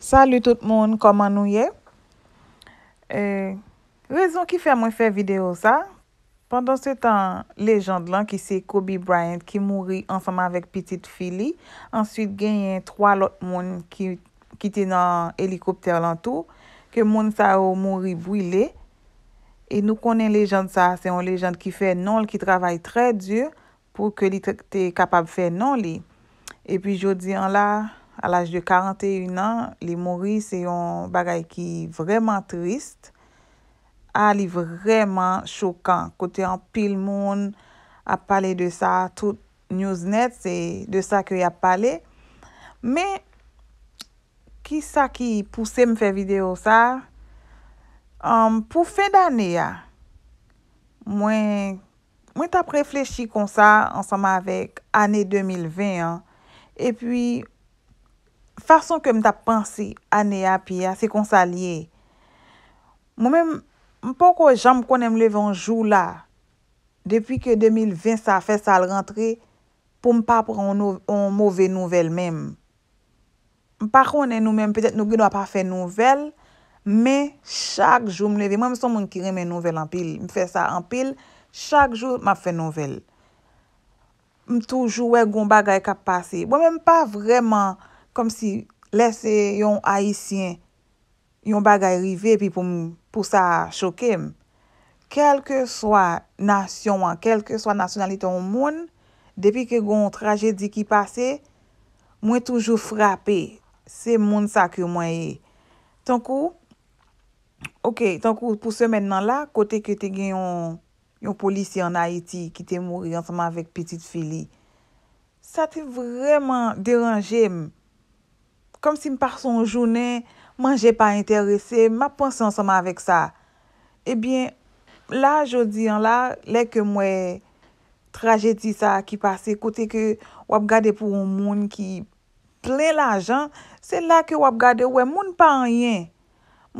Salou tout moun, koman nou ye? Euh, Rezon ki fè mwen fè video sa? Pendon se tan lejande lan ki se Kobe Bryant ki mouri ansama vek pitit fili, answit genyen 3 lot moun ki ti nan helikopter lantou, ke moun sa ou mouri bouyle. E nou konen lejande sa, se yon lejande ki fè non li, ki travay tre dyr, pou ke li te kapab fè non li. E pi jodi an la... Ah, a laj de 41 an, li mori se yon bagay ki vreman trist. A li vreman chokan. Kote an pil moun ap pale de sa. Tout news net se de sa ki ap pale. Me, ki sa ki puse mfe video sa? Pou fe dani ya? Mwen ta prefleshi kon sa ansama avek ane 2020. E pi... Fason ke m ta pansi ane api ya, se konsa liye. M pou ko jamb konen m leve anjou la, depi ke 2020 sa fe sal rentre, pou m pa pran an mouve nouvel menm. M pa konen noumen, petet nou gwen wap pa fe nouvel, men chak jou m leve. M son m an kire men nouvel anpil. M fe sa anpil, chak jou ma fe nouvel. M toujou wè goun bagay kap pase. M pa vreman... kom si lese yon Haitien yon bagay rive pi pou sa chokem. Kelke swa nasyon wan, kelke swa nasyonalite yon moun, depi ke gon trajedik yi pase, mwen toujou frape, se moun sa ke mwen ye. Tonkou, ok, tonkou pou se men nan la, kote ke te gen yon polisi an Haiti ki te moun yon seman vek petit fili. Sa te vreman deranje mwen, kom si m par son jounen, man jè pa interese, ma ponse ansama avèk sa. Ebyen, la jodi an la, lè ke mwè trajeti sa ki pase, kote ke wap gade pou moun ki plè la jan, se lè ke wap gade, wè e moun pa anyen,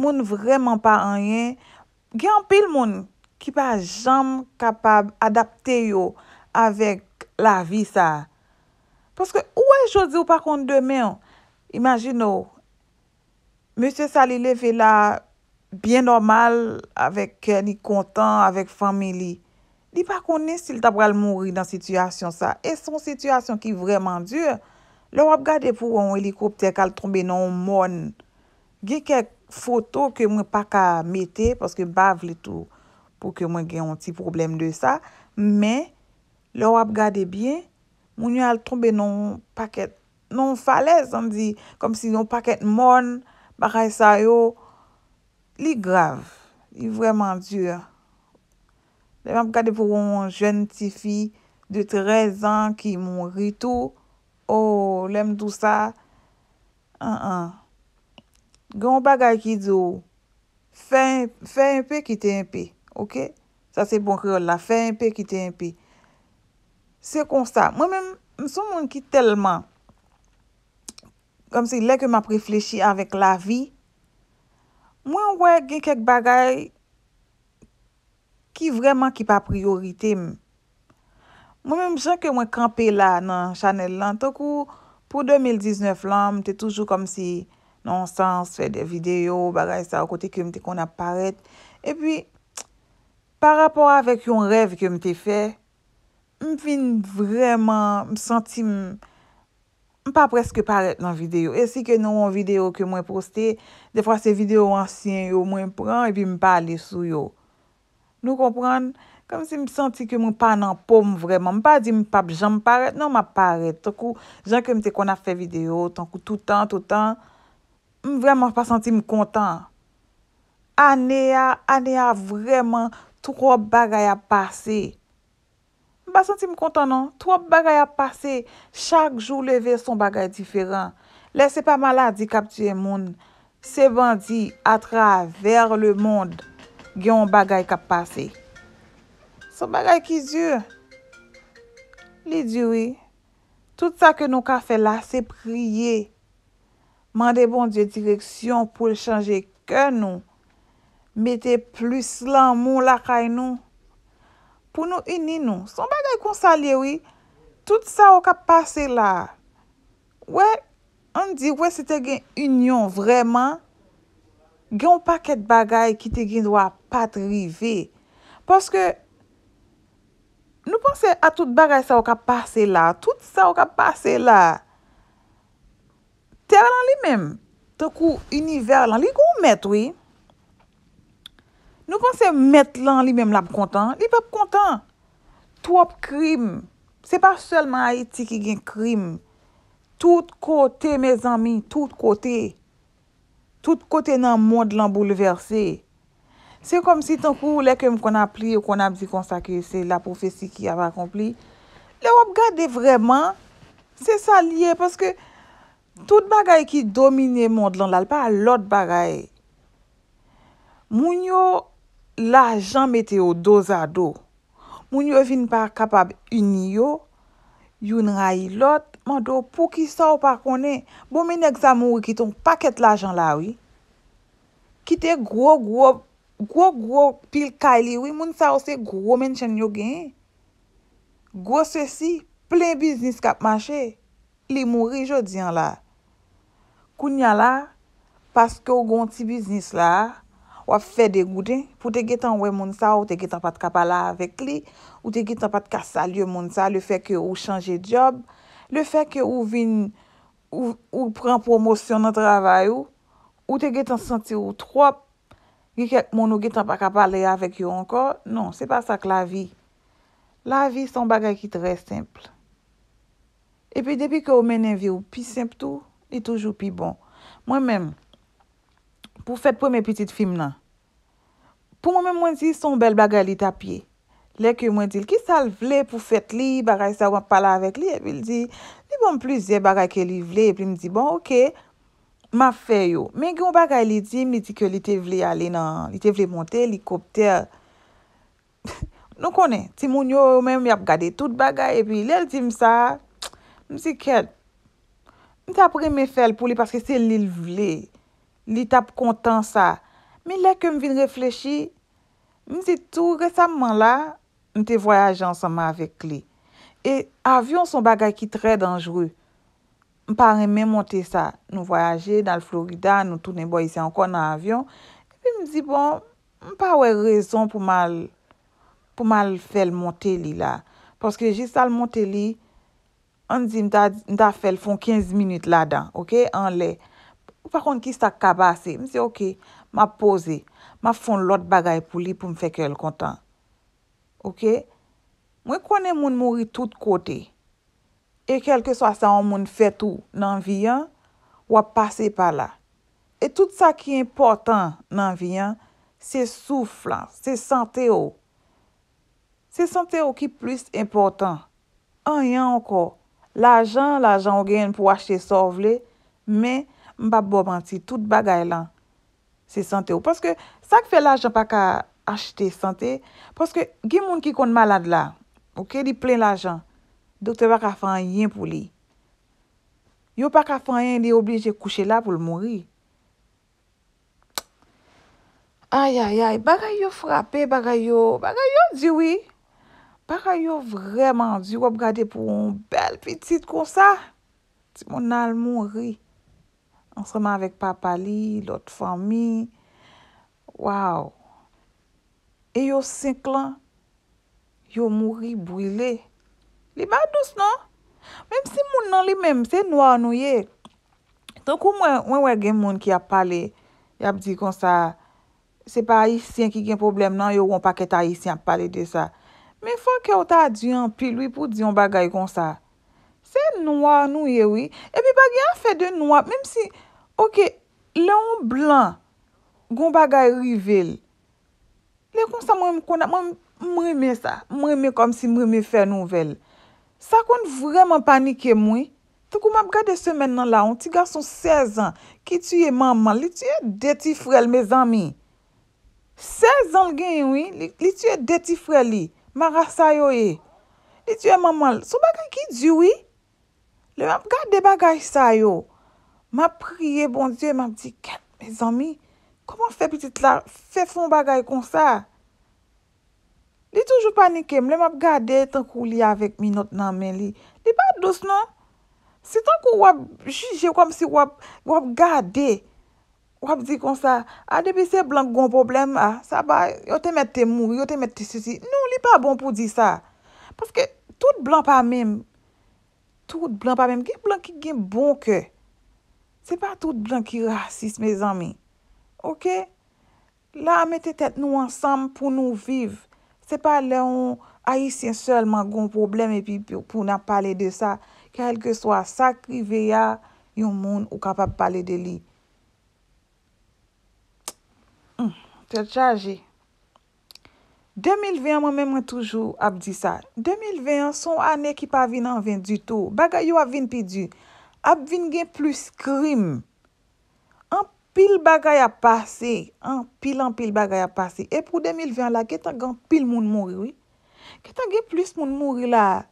moun vreman pa anyen, gen pil moun, ki pa jam kapab adapte yo avèk la vi sa. Paske ouè jodi ou e par kont de men an, imagine ou, monsen sa li leve la bien normal, avèk ni kontan, avèk famen li. Ni pa konen si l tap ral mounri nan sityasyon sa. E son sityasyon ki vreman dure, lor ap gade pou yon helikopter kal trombe nan moun ge kek foto ke mwen pa ka mette, pwoske bav li tou pou ke mwen ge yon ti problem de sa. Men, lor ap gade biyen, moun yo al trombe nan paket Non falez, an di, kom si yon paket mon, bakay sa yo, li grav. Li vreman dure. Le mèm gade pou yon jen ti fi, de trez an ki moun ritu, ou, lem dousa, an an. Gyon bagay ki dzo, fe yon pe ki te yon pe, ok? Sa se bon kreol la, fe yon pe ki te yon pe. Se konsta, mèm, msou moun ki telman, kom se lè ke m ap reflechi avèk la vi, mwen wè gen kek bagay ki vreman ki pa priorite m. Mwen mwen mwen chanke mwen kampe la nan chanel lan, toku pou 2019 lan, mwen te toujou kom se non sans fè de video, bagay sa wakote ke m te kon ap paret. E pi, par rapor avèk yon rev ke m te fè, m fin vreman, m senti m, M pa preske paret nan videyo. E si ke nou mwen videyo ke mwen poste, de fwa se videyo ansyen yo mwen pran, e pi m pa ale sou yo. Nou kompran, kom se m senti ke mwen pa nan pom vreman. M pa di m pap jan m paret, nan m ap paret. Tonkou, jan kemte kon a fe videyo, tonkou toutan, toutan, m vreman pa senti m kontan. Ane a, ane a vreman, toukou bagay a pase. Basan ti m kontan nan? Tro bagay ap pase, chak jou leve son bagay diferan. Lese pa mala di kap tue moun. Se ban di atra ver le moun gyon bagay kap pase. Son bagay ki dure. Li dure. Tout sa ke nou ka fe la se priye. Mande bon di direksyon pou l chanje ke nou. Mete plus lan moun la kay nou. pou nou ini nou. Son bagay kon salye, oui, tout sa ou ka pase la. Ouè, an di, ouè, se te gen yon, vreman, gen ou paket bagay ki te gen dwa patrive. Poske, nou ponse a tout bagay sa ou ka pase la, tout sa ou ka pase la, tere lan li mem, te kou univer lan li, pou nou met, oui, Nou pan se met lan li menm la pou kontan. Li pe pou kontan. Tou ap krim. Se pa selman a iti ki gen krim. Tout kote, me zami, tout kote. Tout kote nan mod lan bouleverse. Se kom si ton kou le kem kon ap pli ou kon ap di konsta ki se la profesi ki ap akompli. Le wap gade vreman. Se sa liye. Paske tout bagay ki domine mod lan lal. Pa lot bagay. Mounyo, la ajan mette yo doza do, moun yo vin pa kapab in yo, yon ray lot, man do pou ki sa ou pa konen, bon men ekza moun ki ton paket la ajan la ou, ki te gwo gwo pil kaili ou, moun sa ou se gwo men chen yo gen, gwo se si, plen biznis kap manche, li moun rejodian la, koun ya la, paske ou goun ti biznis la, w ap fè degouden, pou te getan wè moun sa, ou te getan pat kapala avèk li, ou te getan pat kasalye moun sa, le fè ke ou chanje job, le fè ke ou vin, ou pran promosyon nan travay ou, ou te getan senti ou trwap, yè ke moun ou getan pat kapala avèk yo ankon, non, se pa sa k la vi. La vi son bagay ki tre simple. E pi depi ke ou menen vi ou pi simple tou, e toujou pi bon. Mwen menm, pou fèt pou mè petit film nan. Pou mè mwen zi, son bel bagay li tapye. Lè ke mwen zi, ki sal vle pou fèt li, bagay sa wap pala avèk li, epi l di, li bon plize bagay ke li vle, epi l mi di, bon, ok, ma fè yo. Mè gyon bagay li di, mi di ke li te vle alè nan, li te vle monte helikopter. Nou konè, ti moun yo, mè mè ap gade tout bagay, epi lè l di msa, msi kèd. Mè te apre mè fèl pou li, paske se l li vle. Li tap kontan sa. Mi le kem vin reflechi, mi se tou resamman la, mi te voyaje ansama avek li. E avyon son bagay ki tre dangjrou. Mi pare men monte sa. Nou voyaje nan Florida, nou toune bo yise ankon nan avyon. E mi si bon, mi pa we rezon pou mal, pou mal fel monte li la. Poske jist al monte li, an di mi ta fel fon 15 minute la dan. Ok, an le. Par kon ki sa kabase, mi se ok, ma pose, ma fon lot bagay pou li pou mfe ke el kontan. Ok? Mwen kwenen moun mouri tout kote, e kelke sa sa moun fete ou nan viyan, wap pase pala. E tout sa ki important nan viyan, se souf lan, se sante ou. Oh. Se sante ou oh, ki plus important. An yan anko. La jan, la jan ou gen pou ashe sovle, men, Mbap bo banti, tout bagay lan. Se sante ou. Paske sak fe lajan pa ka achete sante. Paske gen moun ki kon malade la. Ouke, di plen lajan. Dokte pa ka fanyen pou li. Yo pa ka fanyen, di oblije kouche la pou l'mouri. Ayayay, bagay yo frape, bagay yo, bagay yo diwi. Bagay yo vreman diwi wap gade pou un bel pitit kon sa. Ti moun al mouri. Anseman vek papa li, lot fami. Waw. E yo sink lan, yo mouri bouyle. Li ba dous nan? Mem si moun nan li mem, se nou anouye. Tonkou mwen wè gen moun ki ap pale, yap di kon sa, se pa aisyen ki gen problem nan, yo woun pa ket aisyen ap pale de sa. Men fwa ki yo ta diyon pilwi pou diyon bagay kon sa. Se nou anouye wè. E pi bagay anfe de nou ap, mem si... Ok, le yon blan goun bagay rivel, le kon sa mwen kon a, mwen mweme sa, mweme kom si mweme fe nouvel. Sa kon vreman panike mwen, te kon map gade semen nan la, yon ti gason 16 an ki tuye maman, li tuye deti frel me zami. 16 an gen yon, li tuye deti freli, mwera sayo e. Li tuye maman, sou bagay ki diwi, le map gade bagay sayo, Ma priye bon diyo e ma ap di, ken, me zanmi, koman fe pitit la, fe fon bagay kon sa. Li toujou panikem, le ma ap gade, tankou li avek mi not nan men li. Li pa dos nan. Se tankou wap juje kom si wap gade, wap di kon sa, adebe ah, se blan kon problem a, ah, sa ba, yo te met te mou, yo te met te sisi. Non, li pa bon pou di sa. Paske, tout blan pa mem, tout blan pa mem, gen blan ki gen bon ke. Se pa tout blan ki rasis me zami. Ok? La a mette tet nou ansam pou nou viv. Se pa le ou a yisye sol man goun probleme epi pou nan pale de sa. Kelke swa sakri veya yon moun ou kapap pale de li. Hmm, Te chaje. 2020, mwen mwen toujou ap di sa. 2020, son ane ki pa vin an vin du tou. Baga yon ap vin pi di ou. ap vin gen plus krim, an pil bagay ap pase, an pil an pil bagay ap pase, epou 2020 la, gen tan gen pil moun mouri, gen tan gen plus moun mouri la,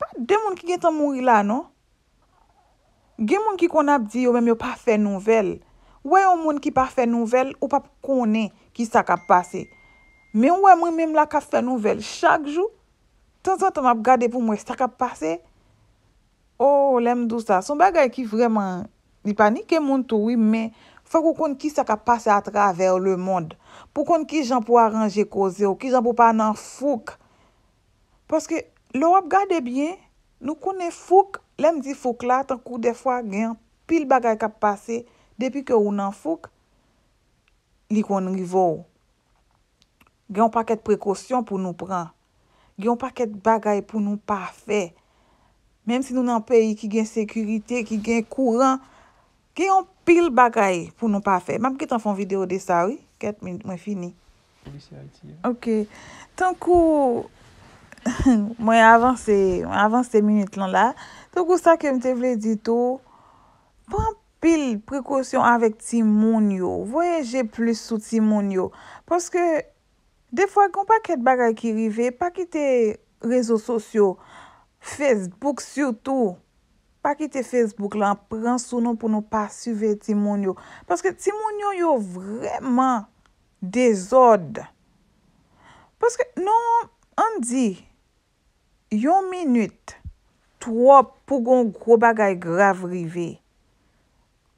pa den moun ki gen tan mouri la, non? gen moun ki kon ap di, yo mèm yo pa fe nouvel, wey yo moun ki pa fe nouvel, yo pa konen ki sa ka pase, men e wey moun mèm la ka fe nouvel, chak jou, tan zotan ap gade pou mwen sa ka pase, Ou, oh, lem dousa, son bagay ki vreman, li panike moun touwi, men, fwa kou kon ki sa ka pase atraver le moun. Pou kon ki jan pou aranje koze ou, ki jan pou pa nan fouk. Paske, lor ap gade bien, nou konen fouk, lem di fouk la, tankou defwa gen, pil bagay ka pase, depi ke ou nan fouk, li kon rivo ou. Gen, ou pa ket prekosyon pou nou pran. Gen, ou pa ket bagay pou nou pa fey. menm si nou nan peyi ki gen sekurite, ki gen kouran, ki yon pil bagay pou nou pa fe. Mam ki tan fon video de sa, oui? Ket, mwen fini. Ok, tan kou mwen avans te minute lan la, tan kou sa ke mte vle di tou, pan pil prekosyon avèk ti moun yo, voyeje plus sou ti moun yo. Paske, de fwa kon pa ket bagay ki rive, pa kite rezo sosyo, Facebook syoutou, pa ki te Facebook lan, pran sou nou pou nou pa suve Timon yo. Paske Timon yo yo vreman dezod. Paske nou an di, yon minut, two pou gon gro bagay grav rive.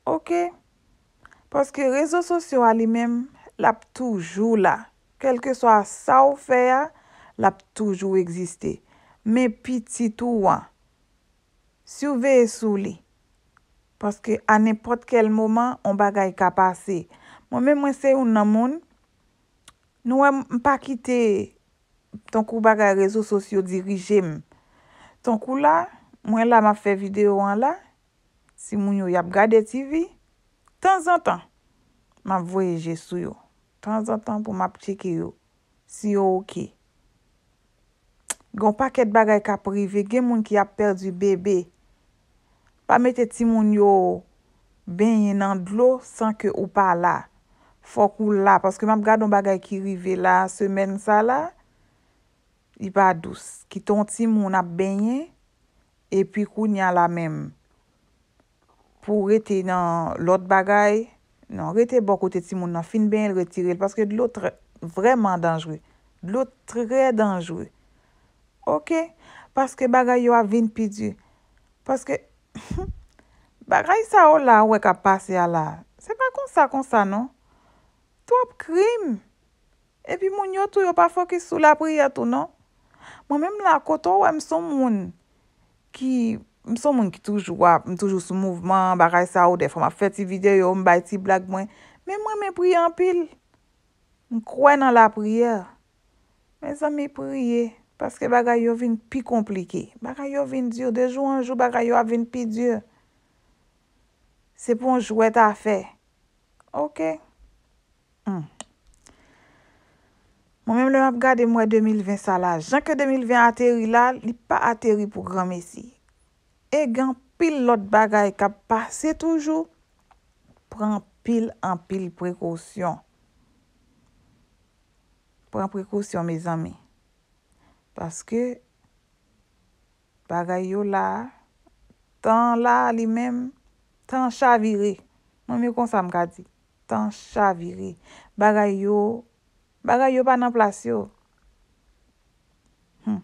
Ok? Paske rezo sosyo alimem, lap toujou la. Kelke so a sa ou fe ya, lap toujou egziste. Me piti tou an, sou ve sou li. Paske an nepot kel moman, on bagay ka pase. Mwen mwen se yon nan moun, nou wè m pa kite ton kou bagay rezo sosyo dirije m. Ton kou la, mwen la ma fe video an la, si mwen yo yap gade TV, tan zan tan, ma voyeje sou yo. Tan zan tan pou map cheke yo, si yo ouke. Gon pa ket bagay ka prive, gen moun ki ap perdi bebe. Pa me te timoun yo benye nan dlo san ke ou pa la. Fok ou la, paske mab gado bagay ki rive la, semen sa la, i pa douz. Ki ton timoun ap benye, e pi kou nyan la mem. Po rete nan lot bagay, nan rete bok ou te timoun nan fin ben retirel, paske dlo tre vreman denjwe, dlo tre denjwe. Ok, paske bagay yo avin pidu. Paske bagay sa ou la we ka pase ya la. Se pa konsa konsa nou. Top krim. E pi moun yo tou yo pa fokis sou la priya tou nou. Mwen menm la koto we mson moun ki, mson moun ki toujou wap, mtoujou sou mouvman, bagay sa ou defa ma feti videyo, mbay ti blag mwen. Men mwen men priya an pil. Mkwè nan la priya. Men sa men priye. Paske bagay yo vin pi komplike. Bagay yo vin diyo. Dejou anjou bagay yo avin pi diyo. Se pou anjou et a fe. Ok? Hmm. Mwen mwen ap gade mwen 2020 sa la. Jan ke 2020 ateri la, li pa ateri pou gran mesi. E gen pil lot bagay ka pase toujou. Pren pil an pil prekosyon. Pren prekosyon me zami. Paske bagay yo la tan la li mem tan chavire nan mi kon sa m gadi tan chavire bagay yo bagay yo pa nan plasyo hmm.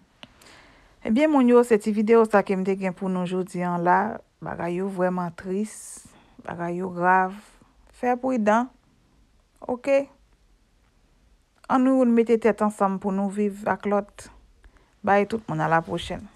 Ebyen moun yo seti video sa kem de gen pou nou joudiyan la bagay yo vweman tris bagay yo grav fe apou yi dan an nou yon mette tet ansam pou nou viv ak lot Bay tout moun a la pochene.